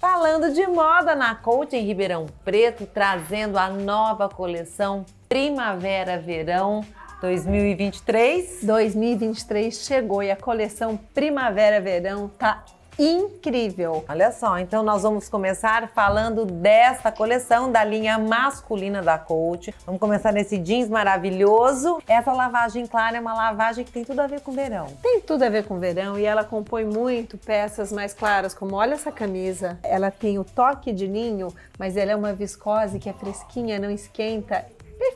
Falando de moda na Coach em Ribeirão Preto, trazendo a nova coleção Primavera-Verão 2023. 2023 chegou e a coleção Primavera-Verão tá incrível. Olha só, então nós vamos começar falando desta coleção da linha masculina da Coach. Vamos começar nesse jeans maravilhoso. Essa lavagem clara é uma lavagem que tem tudo a ver com verão. Tem tudo a ver com verão e ela compõe muito peças mais claras, como olha essa camisa. Ela tem o toque de ninho, mas ela é uma viscose que é fresquinha, não esquenta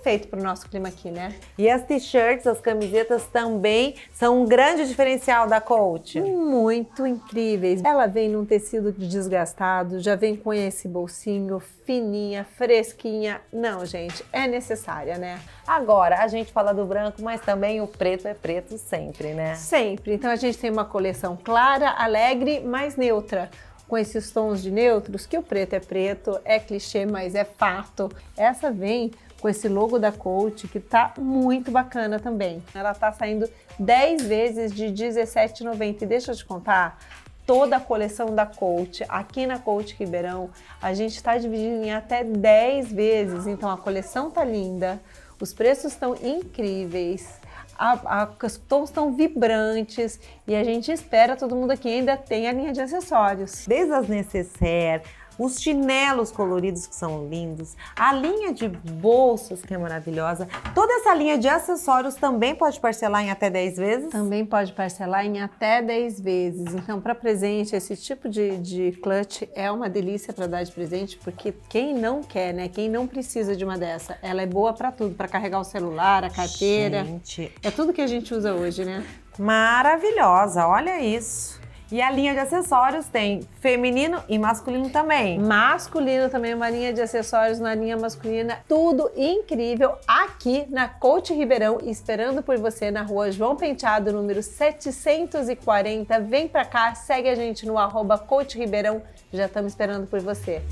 perfeito para o nosso clima aqui, né? E as t-shirts, as camisetas também são um grande diferencial da Coach. Muito incríveis. Ela vem num tecido desgastado, já vem com esse bolsinho fininha, fresquinha. Não, gente, é necessária, né? Agora, a gente fala do branco, mas também o preto é preto sempre, né? Sempre. Então a gente tem uma coleção clara, alegre, mas neutra com esses tons de neutros, que o preto é preto, é clichê, mas é fato. Essa vem com esse logo da Coach, que tá muito bacana também. Ela tá saindo 10 vezes de R$17,90. E deixa eu te contar, toda a coleção da Coach, aqui na Coach Ribeirão, a gente está dividindo em até 10 vezes. Então a coleção tá linda, os preços estão incríveis, a, a, os tons estão vibrantes e a gente espera todo mundo aqui ainda tem a linha de acessórios. Desde as necessaires, os chinelos coloridos que são lindos, a linha de bolsas que é maravilhosa. Toda essa linha de acessórios também pode parcelar em até 10 vezes? Também pode parcelar em até 10 vezes. Então, para presente, esse tipo de, de clutch é uma delícia para dar de presente, porque quem não quer, né? Quem não precisa de uma dessa, ela é boa para tudo, para carregar o celular, a carteira. Gente. É tudo que a gente usa hoje, né? Maravilhosa, olha isso. E a linha de acessórios tem feminino e masculino também. Masculino também, uma linha de acessórios na linha masculina. Tudo incrível aqui na Coach Ribeirão, esperando por você na rua João Penteado, número 740. Vem pra cá, segue a gente no arroba Coach Ribeirão. Já estamos esperando por você.